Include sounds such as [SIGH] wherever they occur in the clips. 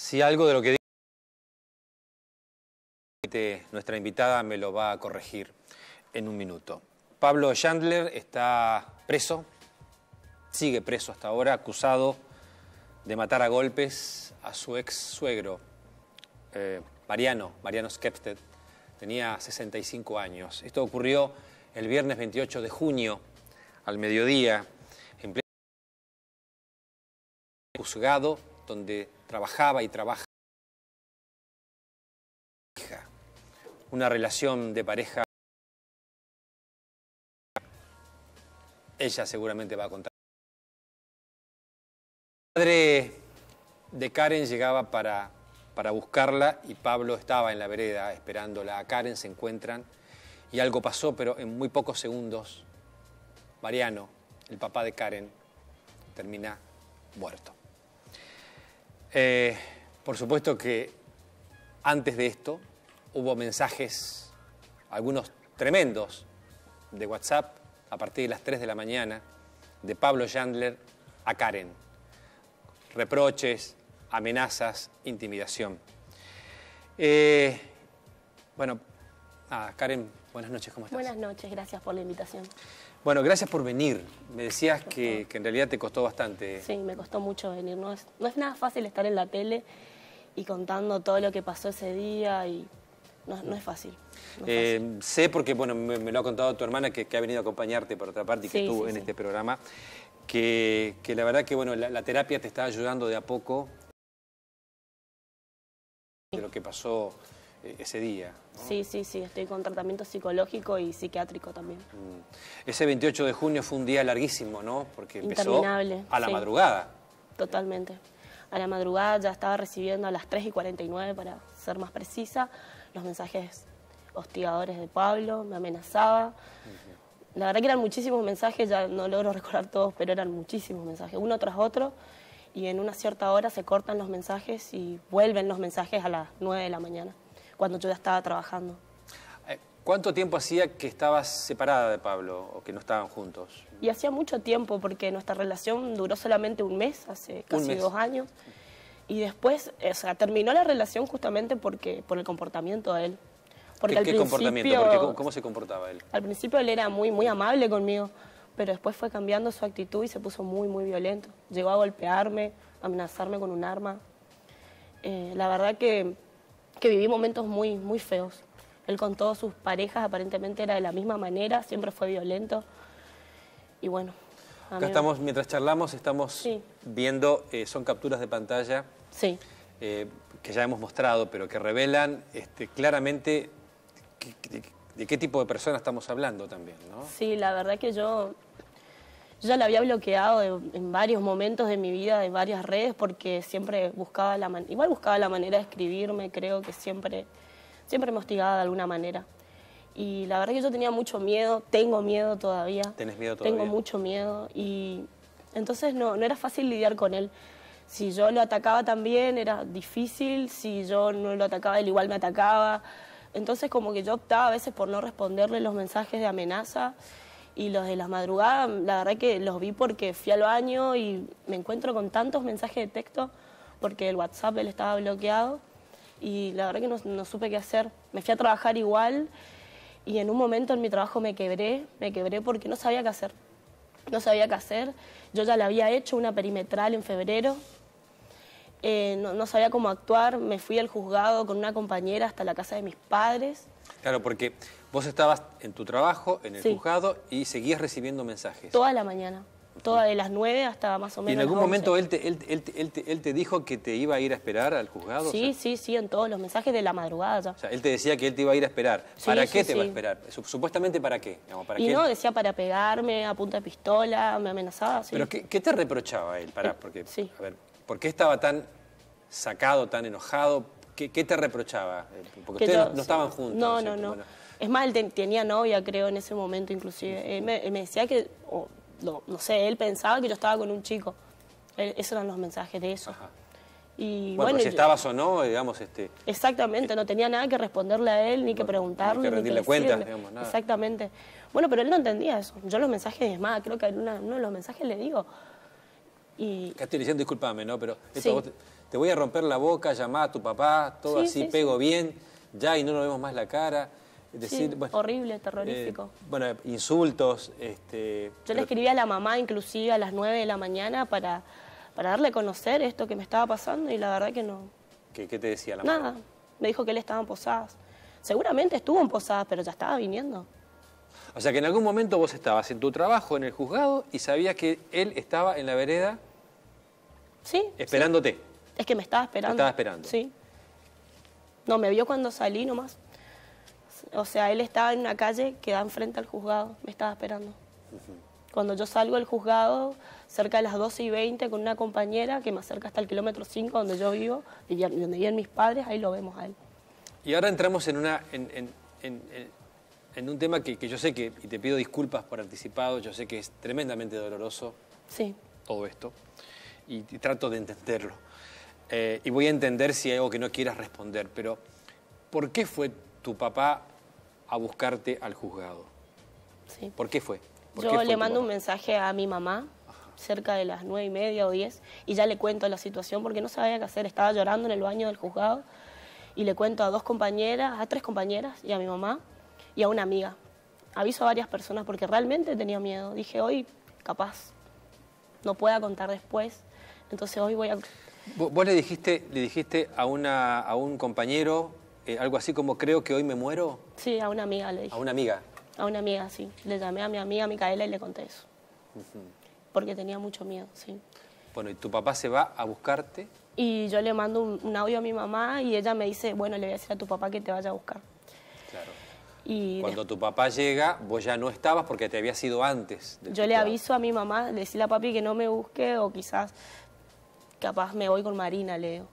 Si algo de lo que dice nuestra invitada me lo va a corregir en un minuto. Pablo Chandler está preso, sigue preso hasta ahora, acusado de matar a golpes a su ex suegro, eh, Mariano, Mariano Skepted. Tenía 65 años. Esto ocurrió el viernes 28 de junio, al mediodía, en pleno juzgado donde trabajaba y trabaja una relación de pareja. Ella seguramente va a contar. El padre de Karen llegaba para, para buscarla y Pablo estaba en la vereda esperándola. A Karen se encuentran y algo pasó, pero en muy pocos segundos, Mariano, el papá de Karen, termina muerto. Eh, por supuesto que antes de esto hubo mensajes, algunos tremendos, de WhatsApp a partir de las 3 de la mañana, de Pablo Chandler a Karen. Reproches, amenazas, intimidación. Eh, bueno, Karen, buenas noches, ¿cómo estás? Buenas noches, gracias por la invitación. Bueno, gracias por venir. Me decías que, en realidad te costó bastante. Sí, me costó mucho venir. No es, nada fácil estar en la tele y contando todo lo que pasó ese día y no, es eh, fácil. sé porque bueno, me, lo ha contado tu hermana que, ha venido a acompañarte por otra parte y que estuvo en este programa, que, la verdad que bueno, la, la, terapia te está ayudando de a poco de lo que pasó eh, ese día. Sí, sí, sí, estoy con tratamiento psicológico y psiquiátrico también. Mm. Ese 28 de junio fue un día larguísimo, ¿no? Porque empezó a la madrugada. Totalmente. A la madrugada ya estaba recibiendo a las 3 y 49, para ser más precisa, los mensajes hostigadores de Pablo, me amenazaba. La verdad que eran muchísimos mensajes, ya no logro [LAUGHS] recordar todos, pero eran muchísimos mensajes, uno tras otro y en una cierta hora se cortan los mensajes y vuelven los mensajes a las 9 de la mañana cuando yo ya estaba trabajando. Eh, ¿Cuánto tiempo hacía que estabas separada de Pablo o que no estaban juntos? Y hacía mucho tiempo porque nuestra relación duró solamente un mes, hace casi dos años. Y después, o sea, terminó la relación justamente porque por el comportamiento de él. Porque ¿Qué, comportamiento? ¿cómo, se comportaba él? Al principio él era muy, muy amable conmigo, pero después fue cambiando su actitud y se puso muy, muy violento. Llegó a golpearme, amenazarme con un arma. Eh, la verdad que que viví momentos muy, muy feos. Él con todas sus parejas aparentemente era de la misma manera, siempre fue violento. Y bueno. Acá estamos, mientras charlamos, estamos viendo, eh, son capturas de pantalla sí. Eh, que ya hemos mostrado, pero que revelan este, claramente de, qué tipo de persona estamos hablando también, Sí, la verdad que yo yo ya la había bloqueado en varios momentos de mi vida, de varias redes, porque siempre buscaba la manera, igual buscaba la manera de escribirme, creo que siempre, siempre me hostigaba de alguna manera. Y la verdad que yo tenía mucho miedo, tengo miedo todavía. ¿Tenés miedo todavía? Tengo mucho miedo y entonces no, no era fácil lidiar con él. Si yo lo atacaba también era difícil, si yo no lo atacaba él igual me atacaba. Entonces como que yo optaba a veces por no responderle los mensajes de amenaza y los de las madrugadas, la verdad que los vi porque fui al baño y me encuentro con tantos mensajes de texto porque el WhatsApp él estaba bloqueado y la verdad que no, supe qué hacer. Me fui a trabajar igual y en un momento en mi trabajo me quebré, me quebré porque no sabía qué hacer. No sabía qué hacer. Yo ya la había hecho una perimetral en febrero. Eh, no, no sabía cómo actuar. Me fui al juzgado con una compañera hasta la casa de mis padres Claro, porque vos estabas en tu trabajo, en el juzgado, y seguías recibiendo mensajes. Toda la mañana. Toda de las 9 hasta más o menos. en algún momento él te, él, él, él te, dijo que te iba a ir a esperar al juzgado? Sí, sí, sí, en todos los mensajes de la madrugada ya. O sea, él te decía que él te iba a ir a esperar. ¿Para qué te iba a esperar? Supuestamente para qué. ¿para y no, decía para pegarme, a punta de pistola, me amenazaba. ¿Pero qué, te reprochaba él? para? Eh, porque, a ver, ¿por qué estaba tan sacado, tan enojado? ¿Qué, te reprochaba? Eh, porque ustedes no, estaban juntos. No, no, no. Es más, él tenía novia, creo, en ese momento inclusive. Él eh, eh, me, decía que, no, sé, él pensaba que yo estaba con un chico. esos eran los mensajes de eso. Y, bueno, pues si estabas o no, digamos, este... Exactamente, no tenía nada que responderle a él, ni que preguntarle, que ni cuentas, digamos, nada. Exactamente. Bueno, pero él no entendía eso. Yo los mensajes, es más, creo que en uno de los mensajes le digo... Y... Que estoy diciendo, discúlpame, ¿no? Pero esto te voy a romper la boca, llamá a tu papá, todo así, pego bien, ya y no nos vemos más la cara. Decir, horrible, eh, terrorífico. bueno, insultos. Este, Yo le escribí a la mamá inclusive a las 9 de la mañana para, para darle a conocer esto que me estaba pasando y la verdad que no. ¿Qué, te decía la mamá? Nada, me dijo que él estaba en Posadas. Seguramente estuvo en Posadas, pero ya estaba viniendo. O sea que en algún momento vos estabas en tu trabajo, en el juzgado, y sabías que él estaba en la vereda... Sí. Esperándote. Es que me estaba esperando. Me estaba esperando. Sí. No, me vio cuando salí nomás. O sea, él estaba en una calle que da enfrente al juzgado, me estaba esperando. Cuando yo salgo del juzgado, cerca de las 12 y 20, con una compañera que me acerca hasta el kilómetro 5 donde yo vivo, y donde viven mis padres, ahí lo vemos a él. Y ahora entramos en, una, en, un tema que, yo sé que, y te pido disculpas por anticipado, yo sé que es tremendamente doloroso sí. todo esto, y trato de entenderlo. Eh, y voy a entender si hay algo que no quieras responder, pero ¿por qué fue tu papá a buscarte al juzgado? Sí. ¿Por qué fue? Yo le mando un mensaje a mi mamá cerca de las nueve y media o diez y ya le cuento la situación porque no sabía qué hacer, estaba llorando en el baño del juzgado y le cuento a dos compañeras, a tres compañeras y a mi mamá y a una amiga. Aviso a varias personas porque realmente tenía miedo. Dije, hoy capaz no pueda contar después, entonces hoy voy a Vos le dijiste, le dijiste a, una, a un compañero eh, algo así como creo que hoy me muero. Sí, a una amiga le dije. A una amiga. A una amiga, sí. Le llamé a mi amiga Micaela y le conté eso. Porque tenía mucho miedo, sí. Bueno, ¿y tu papá se va a buscarte? Y yo le mando un, audio a mi mamá y ella me dice, bueno, le voy a decir a tu papá que te vaya a buscar. Claro. Y Cuando tu papá llega, vos ya no estabas porque te habías ido antes. Yo le aviso a mi mamá, le decirle a papi que no me busque o quizás capaz me voy con Marina, Leo.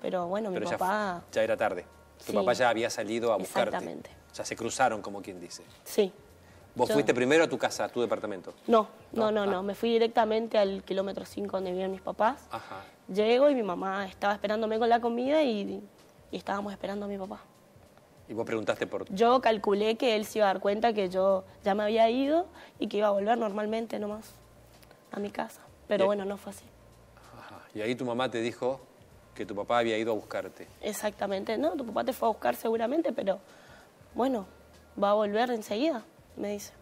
Pero bueno, mi papá... Ya era tarde. Tu papá ya había salido a buscarte. Exactamente. Ya se cruzaron, como quien dice. Sí. ¿Vos fuiste primero a tu casa, a tu departamento? No, no, no, no. Ah. Me fui directamente al kilómetro 5 donde vivían mis papás. Ajá. Llego y mi mamá estaba esperándome con la comida y, estábamos esperando a mi papá. ¿Y vos preguntaste por...? Yo calculé que él se iba a dar cuenta que yo ya me había ido y que iba a volver normalmente nomás a mi casa. Pero bueno, no fue así. Y ahí tu mamá te dijo que tu papá había ido a buscarte. Exactamente, no, tu papá te fue a buscar seguramente, pero bueno, va a volver enseguida, me dice.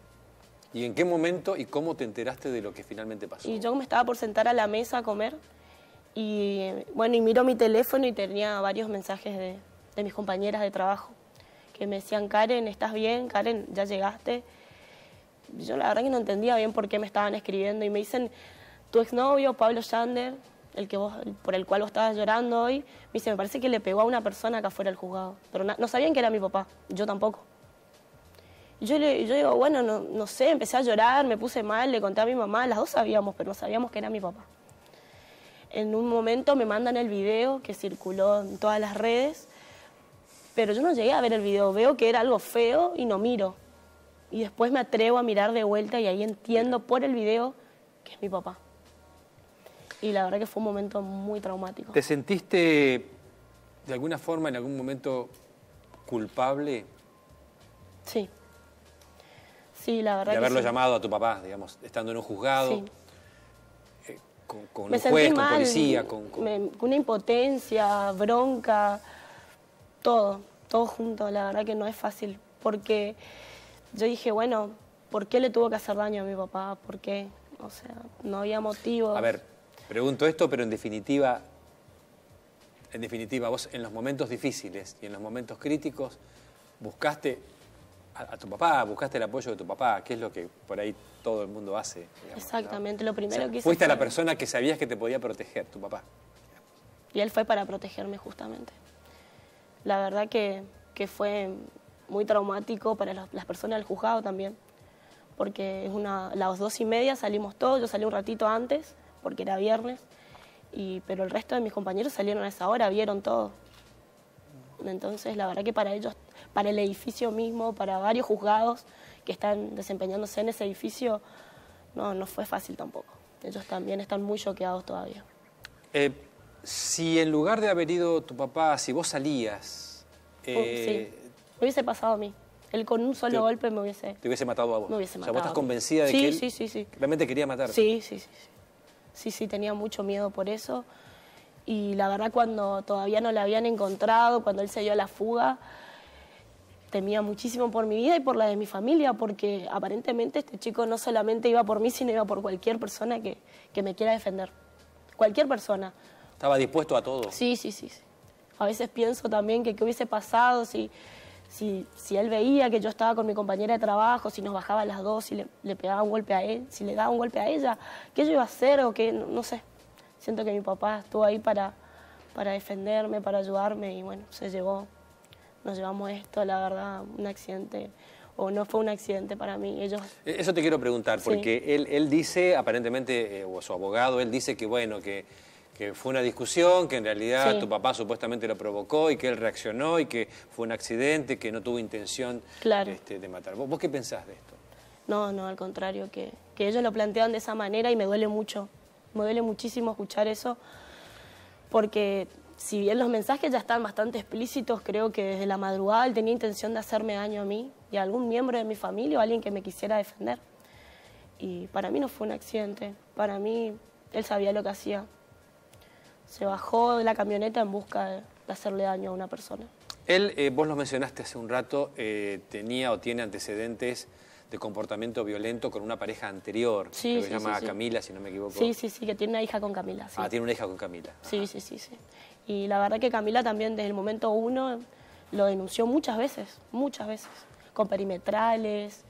¿Y en qué momento y cómo te enteraste de lo que finalmente pasó? Y yo me estaba por sentar a la mesa a comer y bueno, y miro mi teléfono y tenía varios mensajes de, de mis compañeras de trabajo que me decían, Karen, ¿estás bien? Karen, ¿ya llegaste? Yo la verdad que no entendía bien por qué me estaban escribiendo y me dicen, tu exnovio Pablo Yander el por el cual vos estabas llorando hoy, me dice, me parece que le pegó a una persona acá afuera el juzgado. Pero no sabían que era mi papá, yo tampoco. yo, le, digo, bueno, no, sé, empecé a llorar, me puse mal, le conté a mi mamá, las dos sabíamos, pero no sabíamos que era mi papá. En un momento me mandan el video que circuló en todas las redes, pero yo no llegué a ver el video, veo que era algo feo y no miro. Y después me atrevo a mirar de vuelta y ahí entiendo por el video que es mi papá y la verdad que fue un momento muy traumático. ¿Te sentiste de alguna forma en algún momento culpable? Sí. Sí, la verdad. De haberlo llamado a tu papá, digamos, estando en un juzgado. Sí. Eh, con, con juez, con policía, con, una impotencia, bronca, todo, todo junto. La verdad que no es fácil, porque yo dije, bueno, ¿por qué le tuvo que hacer daño a mi papá? ¿Por qué? O sea, no había motivo. A ver, Pregunto esto, pero en definitiva, en definitiva, vos en los momentos difíciles y en los momentos críticos buscaste a, tu papá, buscaste el apoyo de tu papá, que es lo que por ahí todo el mundo hace. Exactamente, lo primero que hice. Fuiste a la persona que sabías que te podía proteger, tu papá. Y él fue para protegerme justamente. La verdad que, fue muy traumático para las personas del juzgado también, porque es una, las dos y media salimos todos, yo salí un ratito antes porque era viernes, y, pero el resto de mis compañeros salieron a esa hora, vieron todo. Entonces, la verdad que para ellos, para el edificio mismo, para varios juzgados que están desempeñándose en ese edificio, no, no fue fácil tampoco. Ellos también están muy choqueados todavía. Eh, si en lugar de haber ido tu papá, si vos salías... Uh, eh, me hubiese pasado a mí. Él con un solo golpe me hubiese... Te hubiese matado a vos. Me vos estás convencida de que él sí, sí, realmente quería matar Sí, sí, sí sí, sí, tenía mucho miedo por eso. Y la verdad cuando todavía no la habían encontrado, cuando él se dio a la fuga, temía muchísimo por mi vida y por la de mi familia, porque aparentemente este chico no solamente iba por mí, sino iba por cualquier persona que, que me quiera defender. Cualquier persona. Estaba dispuesto a todo. Sí, sí, sí. A veces pienso también que qué hubiese pasado si si, él veía que yo estaba con mi compañera de trabajo, si nos bajaba las dos, si le, pegaba un golpe a él, si le daba un golpe a ella, qué yo iba a hacer o qué, no, sé. Siento que mi papá estuvo ahí para, para defenderme, para ayudarme y bueno, se llevó, nos llevamos esto, la verdad, un accidente o no fue un accidente para mí. Ellos... E, eso te quiero preguntar, porque él, él, dice, aparentemente, eh, o su abogado, él dice que bueno, que que fue una discusión, que en realidad tu papá supuestamente lo provocó y que él reaccionó y que fue un accidente, que no tuvo intención este, de matar. ¿Vos, qué pensás de esto? No, no, al contrario, que, ellos lo plantean de esa manera y me duele mucho, me duele muchísimo escuchar eso, porque si bien los mensajes ya están bastante explícitos, creo que desde la madrugada él tenía intención de hacerme daño a mí y a algún miembro de mi familia o alguien que me quisiera defender. Y para mí no fue un accidente, para mí él sabía lo que hacía se bajó de la camioneta en busca de, hacerle daño a una persona. Él, eh, vos lo mencionaste hace un rato, eh, tenía o tiene antecedentes de comportamiento violento con una pareja anterior, que se llama Camila, si no me equivoco. Sí, sí, sí, que tiene una hija con Camila. Ah, tiene una hija con Camila. Sí, sí, sí, sí. Y la verdad que Camila también desde el momento uno lo denunció muchas veces, muchas veces, con perimetrales,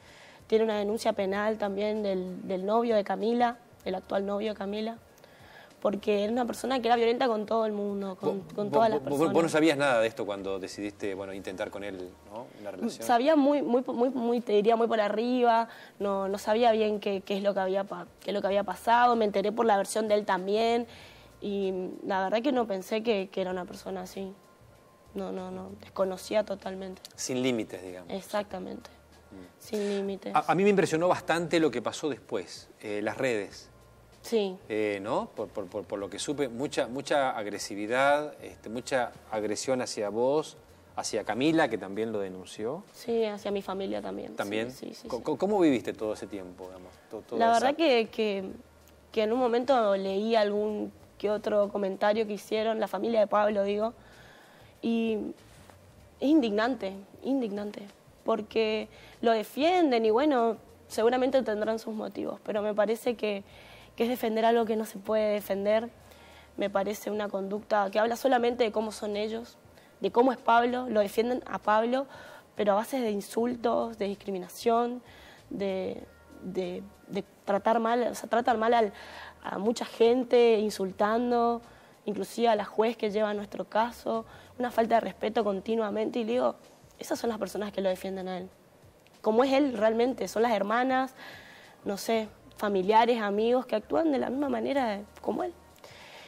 tiene una denuncia penal también del, del novio de Camila, el actual novio de Camila porque era una persona que era violenta con todo el mundo, con, todas las personas. Vos no sabías nada de esto cuando decidiste bueno, intentar con él ¿no? una relación. Sabía muy, muy, muy, muy, te diría, muy por arriba, no, no sabía bien qué, es lo que había, qué lo que había pasado, me enteré por la versión de él también y la verdad que no pensé que, era una persona así. No, no, no, desconocía totalmente. Sin límites, digamos. Exactamente, mm. sin límites. A, mí me impresionó bastante lo que pasó después, eh, las redes Sí. Eh, ¿No? Por, lo que supe, mucha, mucha agresividad, este, mucha agresión hacia vos, hacia Camila, que también lo denunció. Sí, hacia mi familia también. ¿También? Sí, ¿Cómo, viviste todo ese tiempo? La verdad que, en un momento leí algún que otro comentario que hicieron, la familia de Pablo, digo, y es indignante, indignante, porque lo defienden y bueno, seguramente tendrán sus motivos, pero me parece que que es defender algo que no se puede defender. Me parece una conducta que habla solamente de cómo son ellos, de cómo es Pablo, lo defienden a Pablo, pero a base de insultos, de discriminación, de, tratar mal, o sea, mal a mucha gente, insultando, inclusive a la juez que lleva nuestro caso, una falta de respeto continuamente. Y digo, esas son las personas que lo defienden a él. Como es él realmente, son las hermanas, no sé, familiares, amigos que actúan de la misma manera como él.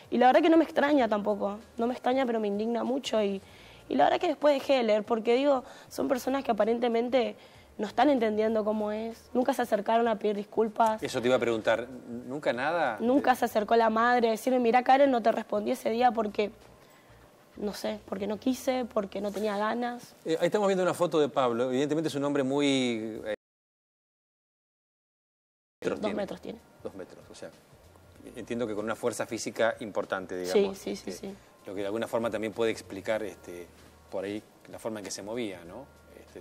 Y la verdad que no me extraña tampoco, no me extraña, pero me indigna mucho y, la verdad que después de leer, porque digo, son personas que aparentemente no están entendiendo cómo es, nunca se acercaron a pedir disculpas. Eso te iba a preguntar, ¿nunca nada? Nunca se acercó la madre a decirme, mira Karen, no te respondí ese día porque, no sé, porque no quise, porque no tenía ganas. Eh, ahí estamos viendo una foto de Pablo, evidentemente es un hombre muy... Eh, Dos metros tiene. Dos metros, o sea, entiendo que con una fuerza física importante, digamos. Sí, sí, sí, este, sí, Lo que de alguna forma también puede explicar este, por ahí la forma en que se movía, ¿no? Este,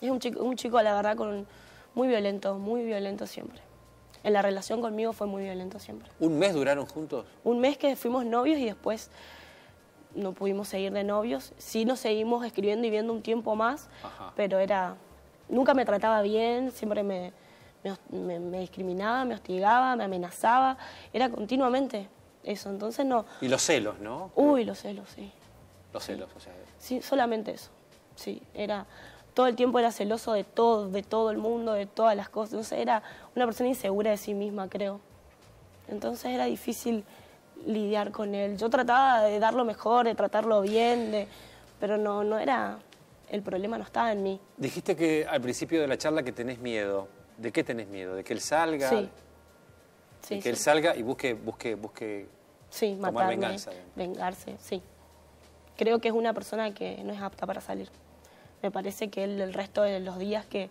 es un chico, un chico, la verdad, con muy violento, muy violento siempre. En la relación conmigo fue muy violento siempre. ¿Un mes duraron juntos? Un mes que fuimos novios y después no pudimos seguir de novios. Sí nos seguimos escribiendo y viendo un tiempo más, pero era... Nunca me trataba bien, siempre me, me, discriminaba, me hostigaba, me amenazaba, era continuamente eso, entonces no... Y los celos, ¿no? Uy, los celos, sí. Los celos, o sea... Sí, solamente eso, sí, era... Todo el tiempo era celoso de todo, de todo el mundo, de todas las cosas, entonces era una persona insegura de sí misma, creo. Entonces era difícil lidiar con él. Yo trataba de dar lo mejor, de tratarlo bien, de... pero no, no era... El problema no estaba en mí. Dijiste que al principio de la charla que tenés miedo. ¿De qué tenés miedo? ¿De que él salga? Sí. que él salga y busque, busque, busque sí, matarme, Vengarse, sí. Creo que es una persona que no es apta para salir. Me parece que él el resto de los días que,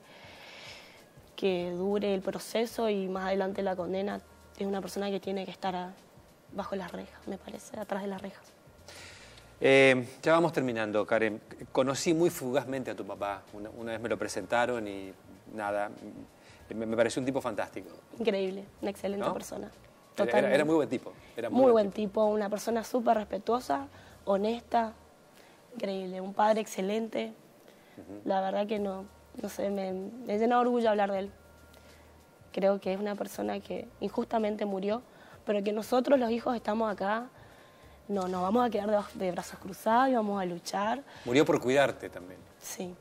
que dure el proceso y más adelante la condena, es una persona que tiene que estar bajo las rejas, me parece, atrás de las rejas. Eh, ya vamos terminando, Karen. Conocí muy fugazmente a tu papá. una vez me lo presentaron y nada, me, pareció un tipo fantástico. Increíble, una excelente persona. Era, era, muy buen tipo. Era muy, buen tipo. una persona súper respetuosa, honesta, increíble, un padre excelente. La verdad que no, no sé, me, llena de orgullo hablar de él. Creo que es una persona que injustamente murió, pero que nosotros los hijos estamos acá, no nos vamos a quedar de, de brazos cruzados y vamos a luchar. Murió por cuidarte también. Sí.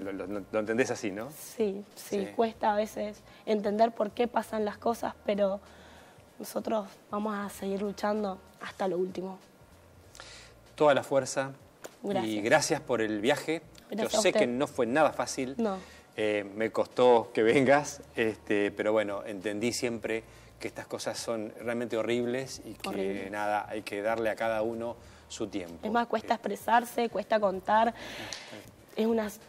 Lo, entendés así, ¿no? Sí, sí, cuesta a veces entender por qué pasan las cosas, pero nosotros vamos a seguir luchando hasta lo último. Toda la fuerza. Y gracias por el viaje. Yo sé que no fue nada fácil. No. Eh, me costó que vengas, este, pero bueno, entendí siempre que estas cosas son realmente horribles y que nada, hay que darle a cada uno su tiempo. Es más, cuesta eh, expresarse, cuesta contar. Eh, es unas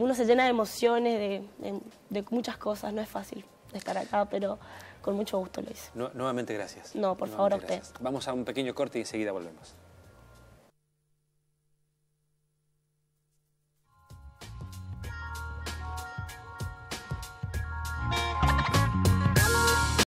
uno se llena de emociones, de, muchas cosas, no es fácil estar acá, pero con mucho gusto lo hice. nuevamente gracias. No, por favor a usted. Vamos a un pequeño corte y enseguida volvemos.